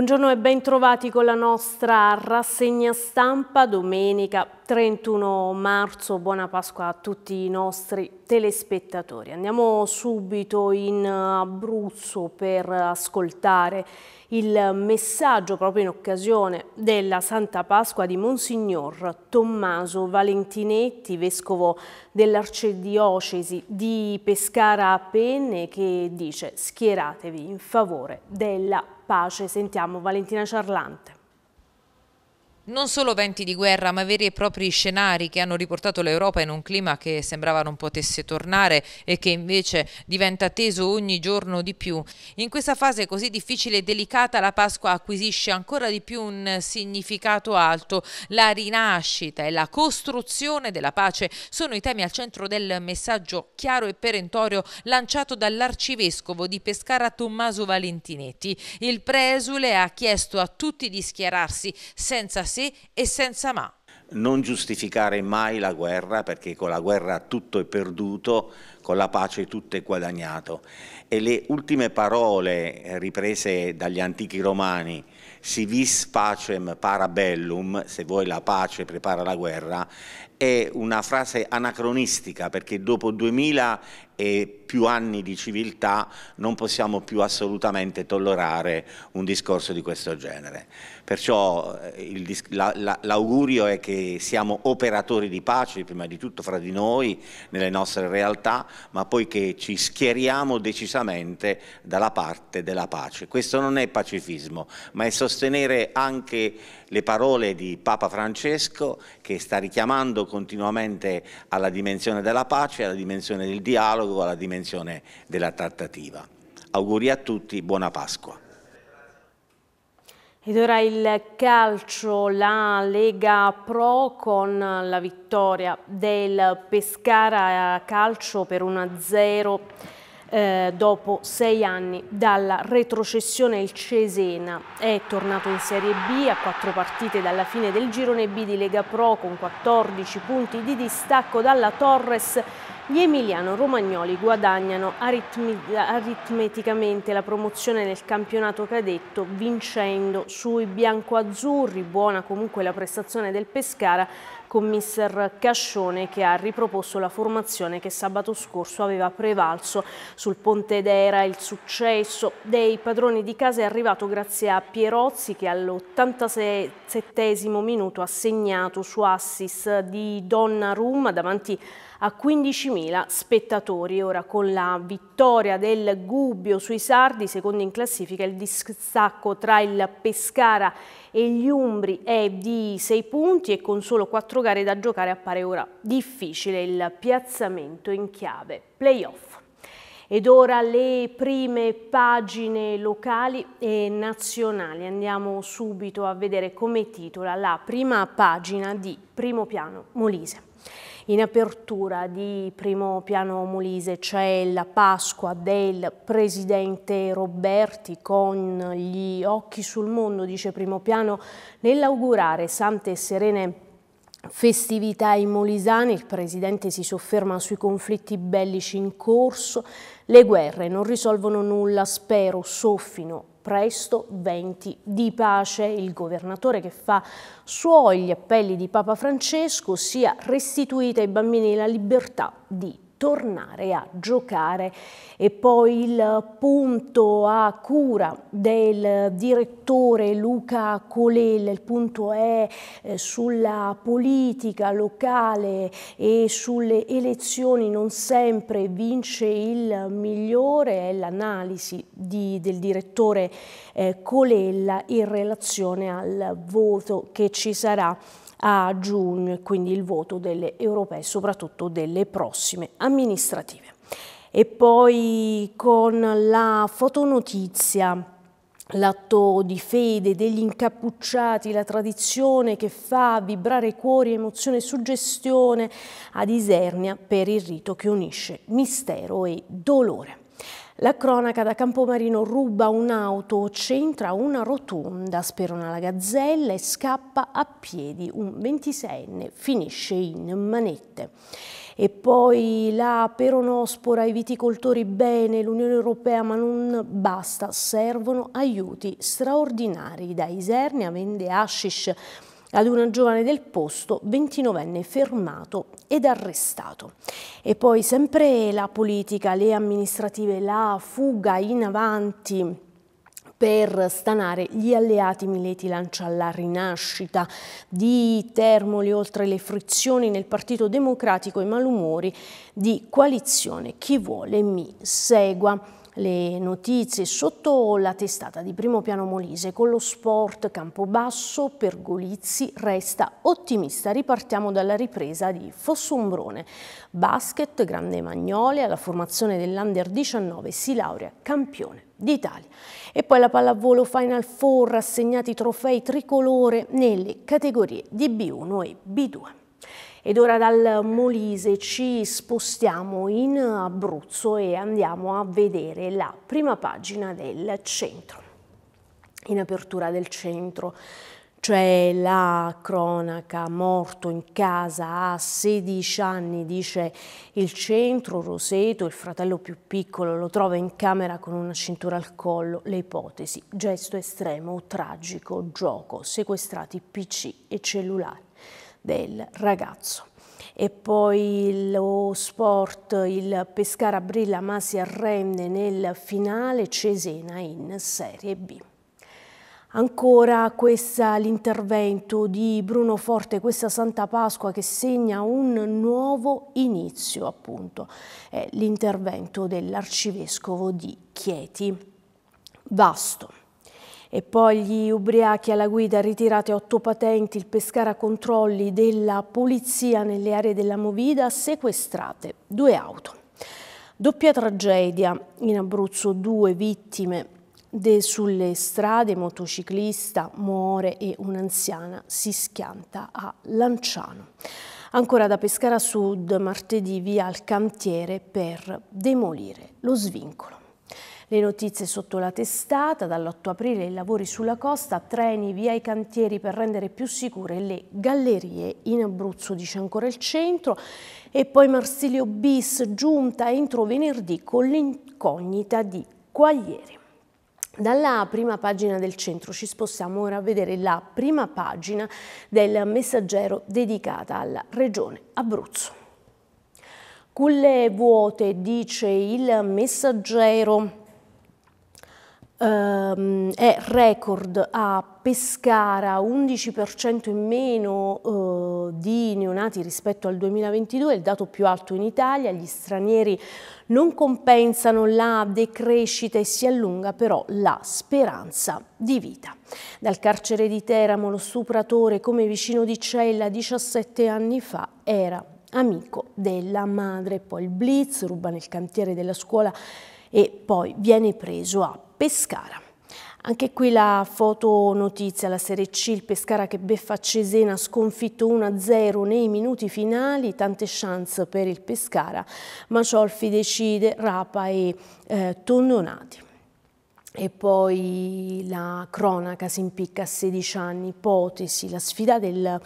Buongiorno e bentrovati con la nostra rassegna stampa domenica 31 marzo. Buona Pasqua a tutti i nostri telespettatori. Andiamo subito in Abruzzo per ascoltare il messaggio proprio in occasione della Santa Pasqua di Monsignor Tommaso Valentinetti, vescovo dell'Arcidiocesi di Pescara a Penne, che dice schieratevi in favore della Pasqua pace. Sentiamo Valentina Ciarlante. Non solo venti di guerra, ma veri e propri scenari che hanno riportato l'Europa in un clima che sembrava non potesse tornare e che invece diventa teso ogni giorno di più. In questa fase così difficile e delicata la Pasqua acquisisce ancora di più un significato alto. La rinascita e la costruzione della pace sono i temi al centro del messaggio chiaro e perentorio lanciato dall'arcivescovo di Pescara Tommaso Valentinetti. Il presule ha chiesto a tutti di schierarsi senza se sì e senza ma. Non giustificare mai la guerra perché con la guerra tutto è perduto, con la pace tutto è guadagnato. E le ultime parole eh, riprese dagli antichi romani, si vis pacem para bellum, se vuoi la pace prepara la guerra, è una frase anacronistica perché dopo duemila e più anni di civiltà non possiamo più assolutamente tollerare un discorso di questo genere. Perciò eh, l'augurio è che siamo operatori di pace, prima di tutto fra di noi, nelle nostre realtà, ma poi che ci schieriamo decisamente dalla parte della pace. Questo non è pacifismo, ma è sostenere anche le parole di Papa Francesco che sta richiamando continuamente alla dimensione della pace, alla dimensione del dialogo, alla dimensione della trattativa. Auguri a tutti, buona Pasqua. Ed ora il calcio, la Lega Pro con la vittoria del Pescara Calcio per 1-0 eh, dopo sei anni dalla retrocessione il Cesena è tornato in Serie B a quattro partite dalla fine del girone B di Lega Pro con 14 punti di distacco dalla Torres gli emiliano-romagnoli guadagnano aritmi aritmeticamente la promozione nel campionato cadetto vincendo sui biancoazzurri, buona comunque la prestazione del Pescara con mister Cascione che ha riproposto la formazione che sabato scorso aveva prevalso sul Ponte d'Era. Il successo dei padroni di casa è arrivato grazie a Pierozzi che all'87 minuto ha segnato su assist di Donna Donnarumma davanti a a 15.000 spettatori. Ora con la vittoria del Gubbio sui Sardi, secondo in classifica, il distacco tra il Pescara e gli Umbri è di 6 punti e con solo 4 gare da giocare appare ora difficile il piazzamento in chiave playoff. Ed ora le prime pagine locali e nazionali. Andiamo subito a vedere come titola la prima pagina di Primo Piano Molise in apertura di primo piano Molise c'è la Pasqua del presidente Roberti con gli occhi sul mondo, dice primo piano, nell'augurare sante e serene festività in molisani, il presidente si sofferma sui conflitti bellici in corso, le guerre non risolvono nulla, spero soffino presto venti di pace. Il governatore che fa suoi gli appelli di Papa Francesco, sia restituita ai bambini la libertà di tornare a giocare. E poi il punto a cura del direttore Luca Colella, il punto è eh, sulla politica locale e sulle elezioni non sempre vince il migliore, è l'analisi del direttore eh, Colella in relazione al voto che ci sarà a giugno e quindi il voto delle europee, soprattutto delle prossime amministrative. E poi con la fotonotizia l'atto di fede degli incappucciati, la tradizione che fa vibrare cuori, emozione e suggestione ad Isernia per il rito che unisce mistero e dolore. La cronaca da Campomarino ruba un'auto, centra una rotonda, sperona la gazzella e scappa a piedi. Un 26enne finisce in manette. E poi la peronospora, i viticoltori bene, l'Unione Europea, ma non basta, servono aiuti straordinari da Isernia, vende hashish, ad una giovane del posto, 29enne, fermato ed arrestato. E poi sempre la politica, le amministrative, la fuga in avanti per stanare gli alleati Mileti lancia alla rinascita di Termoli oltre le frizioni nel Partito Democratico e malumori di coalizione chi vuole mi segua le notizie sotto la testata di Primo Piano Molise con lo sport Campobasso per Golizzi resta ottimista. Ripartiamo dalla ripresa di Fossombrone. Basket Grande Magnolia, la formazione dell'Under 19 si laurea campione d'Italia. E poi la pallavolo Final Four, assegnati trofei tricolore nelle categorie di B1 e B2. Ed ora dal Molise ci spostiamo in Abruzzo e andiamo a vedere la prima pagina del centro. In apertura del centro c'è la cronaca morto in casa a 16 anni, dice il centro, Roseto, il fratello più piccolo, lo trova in camera con una cintura al collo, le ipotesi, gesto estremo, tragico, gioco, sequestrati PC e cellulari del ragazzo. E poi lo sport, il Pescara Brilla ma si arrende nel finale, Cesena in Serie B. Ancora questo l'intervento di Bruno Forte, questa Santa Pasqua che segna un nuovo inizio appunto, è l'intervento dell'arcivescovo di Chieti. Vasto. E poi gli ubriachi alla guida ritirate otto patenti, il Pescara controlli della polizia nelle aree della Movida, sequestrate due auto. Doppia tragedia, in Abruzzo due vittime sulle strade, motociclista muore e un'anziana si schianta a Lanciano. Ancora da Pescara Sud, martedì via al cantiere per demolire lo svincolo. Le notizie sotto la testata, dall'8 aprile i lavori sulla costa, treni via i cantieri per rendere più sicure le gallerie in Abruzzo, dice ancora il centro, e poi Marsilio Bis giunta entro venerdì con l'incognita di Quaglieri. Dalla prima pagina del centro ci spostiamo ora a vedere la prima pagina del messaggero dedicata alla regione Abruzzo. Culle vuote, dice il messaggero ehm, è record a Pescara, 11% in meno eh, di neonati rispetto al 2022, il dato più alto in Italia, gli stranieri non compensano la decrescita e si allunga però la speranza di vita. Dal carcere di Teramo lo stupratore come vicino di cella 17 anni fa era amico della madre, poi il blitz, ruba nel cantiere della scuola e poi viene preso a Pescara. Anche qui la foto notizia, la Serie C, il Pescara che beffa Cesena, sconfitto 1-0 nei minuti finali, tante chance per il Pescara, ma Ciolfi decide, Rapa e eh, Tondonati. E poi la cronaca si impicca a 16 anni, ipotesi, la sfida del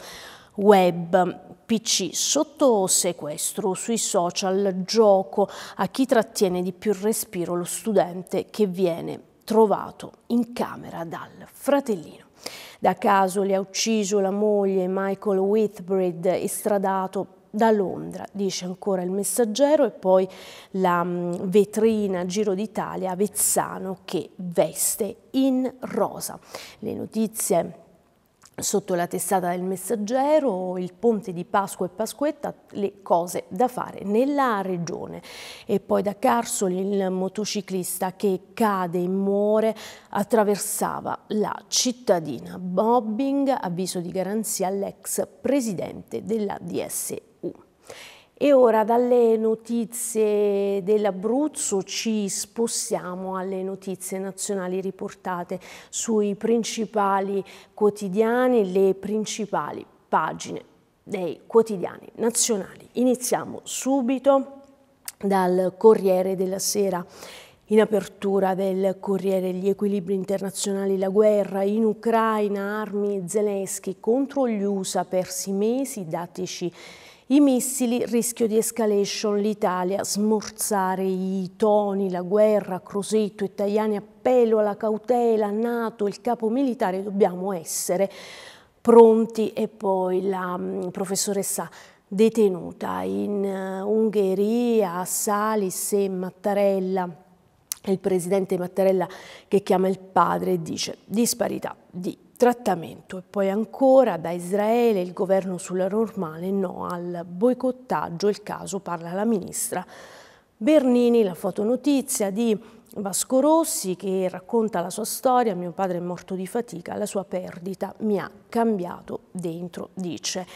web. PC sotto sequestro sui social gioco a chi trattiene di più respiro lo studente che viene trovato in camera dal fratellino. Da caso li ha ucciso la moglie Michael Whitbread, estradato da Londra, dice ancora il messaggero, e poi la mm, vetrina Giro d'Italia Avezzano che veste in rosa. Le notizie sotto la testata del messaggero, il ponte di Pasqua e Pasquetta, le cose da fare nella regione. E poi da Carsoli il motociclista che cade e muore attraversava la cittadina. Bobbing, avviso di garanzia all'ex presidente della DSE. E ora dalle notizie dell'Abruzzo ci spostiamo alle notizie nazionali riportate sui principali quotidiani, le principali pagine dei quotidiani nazionali. Iniziamo subito dal Corriere della Sera. In apertura del Corriere gli equilibri internazionali, la guerra in Ucraina, armi Zelensky contro gli USA persi mesi, dateci i missili, rischio di escalation, l'Italia, smorzare i toni, la guerra, Crosetto, Italiani, appello alla cautela, Nato, il capo militare, dobbiamo essere pronti e poi la mm, professoressa detenuta in eh, Ungheria, Salis e Mattarella il presidente Mattarella che chiama il padre e dice disparità di trattamento e poi ancora da Israele il governo sulla normale no al boicottaggio, il caso parla la ministra Bernini, la fotonotizia di Vasco Rossi che racconta la sua storia, mio padre è morto di fatica, la sua perdita mi ha cambiato dentro, dice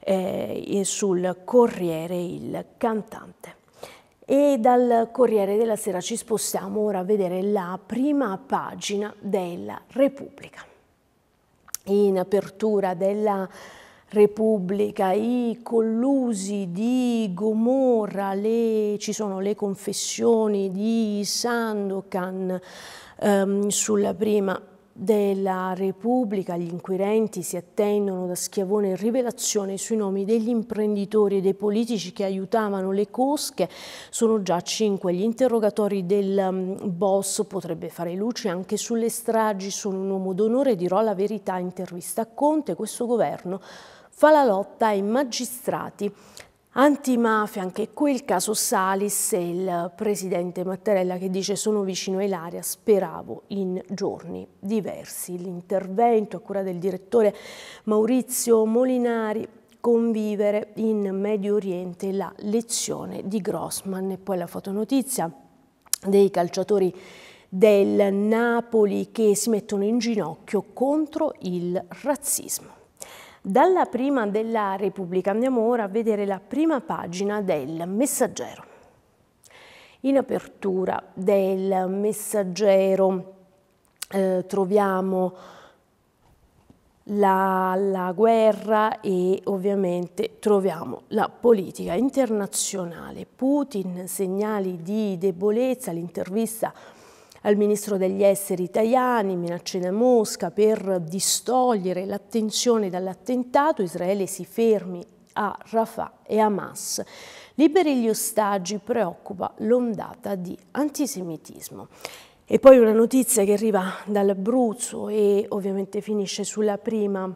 eh, sul Corriere il cantante. E dal Corriere della Sera ci spostiamo ora a vedere la prima pagina della Repubblica in apertura della Repubblica, i collusi di Gomorra, le, ci sono le confessioni di Sandokan ehm, sulla prima della Repubblica gli inquirenti si attendono da Schiavone rivelazioni sui nomi degli imprenditori e dei politici che aiutavano le cosche. Sono già cinque. Gli interrogatori del mm, boss potrebbe fare luce anche sulle stragi. Sono un uomo d'onore, dirò la verità. Intervista a Conte, questo governo fa la lotta ai magistrati. Antimafia, anche qui il caso Salis e il presidente Mattarella che dice sono vicino a Ilaria, speravo in giorni diversi. L'intervento a cura del direttore Maurizio Molinari convivere in Medio Oriente la lezione di Grossman e poi la fotonotizia dei calciatori del Napoli che si mettono in ginocchio contro il razzismo. Dalla prima della Repubblica andiamo ora a vedere la prima pagina del Messaggero. In apertura del Messaggero eh, troviamo la, la, guerra e ovviamente troviamo la politica internazionale. Putin, segnali di debolezza, l'intervista al ministro degli esteri minacce da Mosca, per distogliere l'attenzione dall'attentato, Israele si fermi a Rafah e Hamas. Liberi gli ostaggi preoccupa l'ondata di antisemitismo. E poi una notizia che arriva dall'Abruzzo e ovviamente finisce sulla prima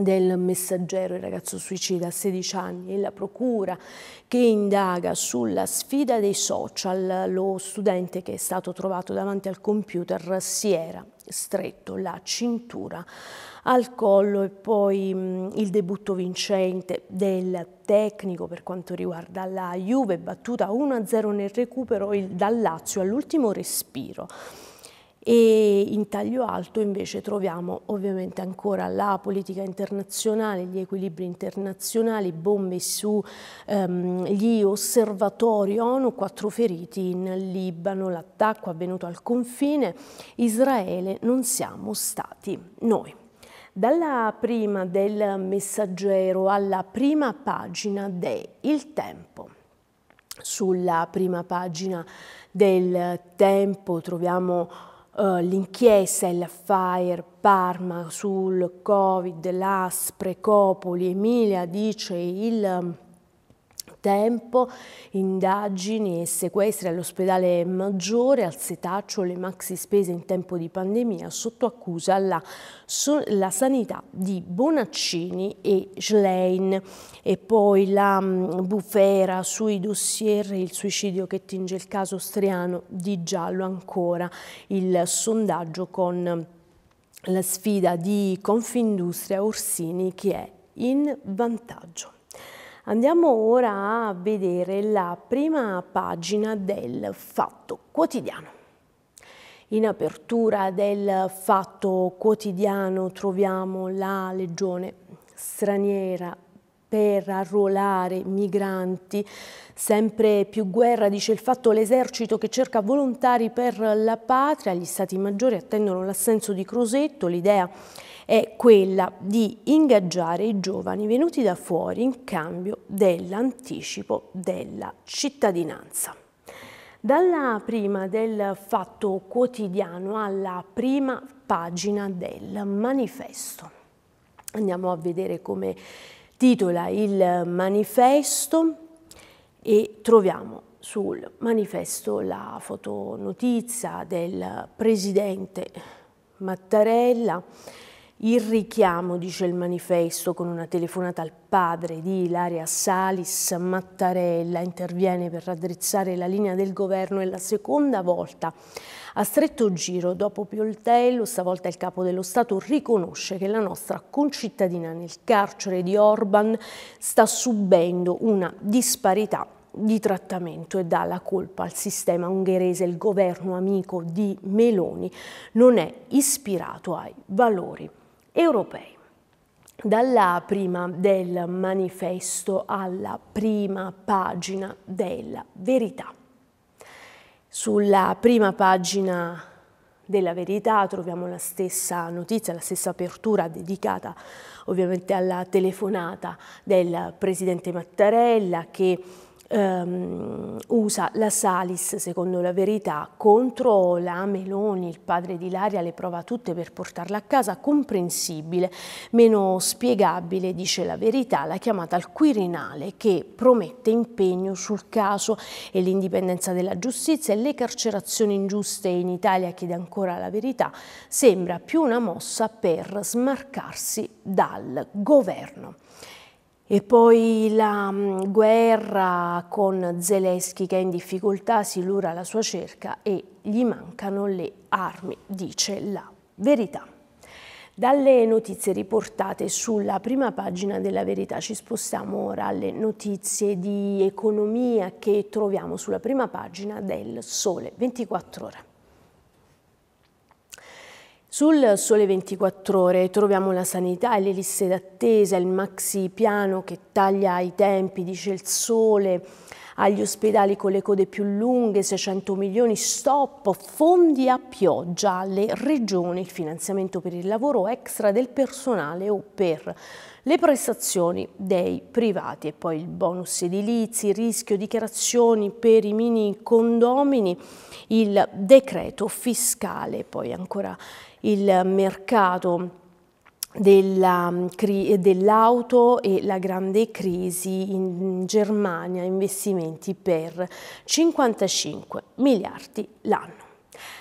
del messaggero, il ragazzo suicida a 16 anni, e la procura che indaga sulla sfida dei social, lo studente che è stato trovato davanti al computer si era stretto la cintura al collo e poi mh, il debutto vincente del tecnico per quanto riguarda la Juve, battuta 1-0 nel recupero il, dal Lazio all'ultimo respiro e in taglio alto invece troviamo ovviamente ancora la politica internazionale, gli equilibri internazionali, bombe sugli ehm, gli osservatori ONU, quattro feriti in Libano, l'attacco avvenuto al confine, Israele non siamo stati noi. Dalla prima del messaggero alla prima pagina de Il Tempo. Sulla prima pagina del Tempo troviamo eh, l'inchiesta, il Fire Parma sul Covid, l'Aspre, Copoli, Emilia dice il tempo indagini e sequestri all'ospedale Maggiore, al Setaccio, le maxi spese in tempo di pandemia, sotto accusa la, so, la sanità di Bonaccini e Schlein. E poi la m, mm, bufera sui dossier, il suicidio che tinge il caso Striano di giallo ancora, il sondaggio con la sfida di Confindustria Orsini che è in vantaggio. Andiamo ora a vedere la prima pagina del Fatto Quotidiano. In apertura del Fatto Quotidiano troviamo la legione straniera per arruolare migranti. Sempre più guerra, dice il fatto, l'esercito che cerca volontari per la patria. Gli stati maggiori attendono l'assenso di Crosetto, l'idea è quella di ingaggiare i giovani venuti da fuori in cambio dell'anticipo della cittadinanza. Dalla prima del Fatto Quotidiano alla prima pagina del manifesto. Andiamo a vedere come titola il manifesto e troviamo sul manifesto la fotonotizia del presidente Mattarella il richiamo, dice il manifesto, con una telefonata al padre di Ilaria Salis Mattarella, interviene per raddrizzare la linea del governo e la seconda volta a stretto giro, dopo Pioltello, stavolta il capo dello Stato riconosce che la nostra concittadina nel carcere di Orban sta subendo una disparità di trattamento e dà la colpa al sistema ungherese. Il governo amico di Meloni non è ispirato ai valori europei. Dalla prima del manifesto alla prima pagina della verità. Sulla prima pagina della verità troviamo la stessa notizia, la stessa apertura dedicata ovviamente alla telefonata del presidente Mattarella che ehm, usa la Salis, secondo la verità, contro la Meloni, il padre di Laria le prova tutte per portarla a casa, comprensibile, meno spiegabile, dice la verità, la chiamata al Quirinale che promette impegno sul caso e l'indipendenza della giustizia e le carcerazioni ingiuste in Italia, chiede ancora la verità, sembra più una mossa per smarcarsi dal governo. E poi la mm, guerra con Zelensky che è in difficoltà, silura la sua cerca e gli mancano le armi, dice la verità. Dalle notizie riportate sulla prima pagina della verità ci spostiamo ora alle notizie di economia che troviamo sulla prima pagina del Sole 24 ore. Sul Sole 24 Ore troviamo la sanità e le liste d'attesa, il maxi piano che taglia i tempi, dice il Sole, agli ospedali con le code più lunghe, 600 milioni, stop, fondi a pioggia alle regioni, il finanziamento per il lavoro extra del personale o per le prestazioni dei privati e poi il bonus edilizi, rischio dichiarazioni per i mini condomini, il decreto fiscale, poi ancora il mercato mm, dell'auto e la grande crisi in Germania, investimenti per 55 miliardi l'anno.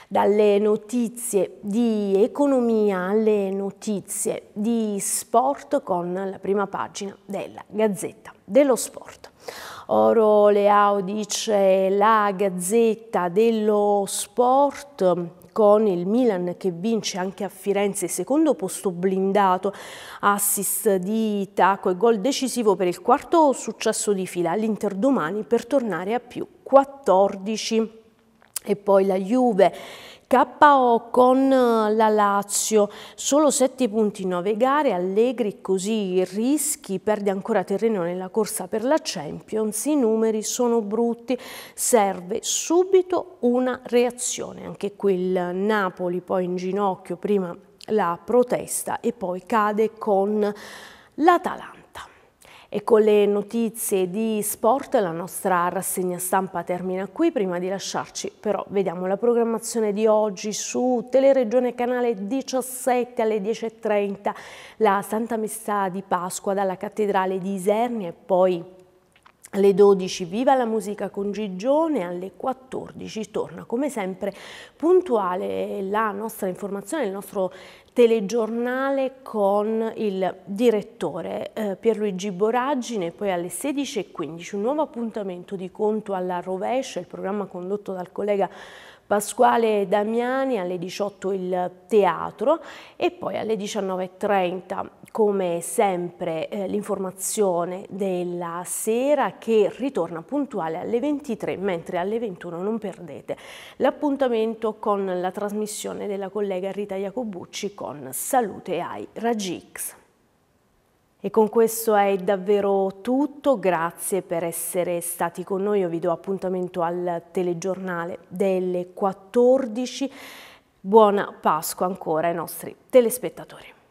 Dalle notizie di economia alle notizie di sport con la prima pagina della Gazzetta dello Sport. Oro Leao dice la Gazzetta dello Sport con il Milan che vince anche a Firenze, secondo posto blindato, assist di Taco e gol decisivo per il quarto successo di fila all'Inter domani per tornare a più 14 e poi la Juve KO con eh, la Lazio, solo 7 punti 9 gare, Allegri così rischi, perde ancora terreno nella corsa per la Champions, i numeri sono brutti, serve subito una reazione, anche quel Napoli poi in ginocchio, prima la protesta e poi cade con l'Atalanta. E con le notizie di sport la nostra rassegna stampa termina qui. Prima di lasciarci però vediamo la programmazione di oggi su Teleregione Canale 17 alle 10.30, la Santa Messa di Pasqua dalla Cattedrale di Isernia e poi alle 12 viva la musica con Gigione, alle 14 torna come sempre puntuale la nostra informazione, il nostro telegiornale con il direttore eh, Pierluigi Boraggine, poi alle 16.15 un nuovo appuntamento di Conto alla rovescia, il programma condotto dal collega Pasquale Damiani alle 18 il teatro e poi alle 19.30 come sempre eh, l'informazione della sera che ritorna puntuale alle 23 mentre alle 21 non perdete l'appuntamento con la trasmissione della collega Rita Jacobucci con Salute AI Ragix. E con questo è davvero tutto, grazie per essere stati con noi, io vi do appuntamento al telegiornale delle 14. Buona Pasqua ancora ai nostri telespettatori.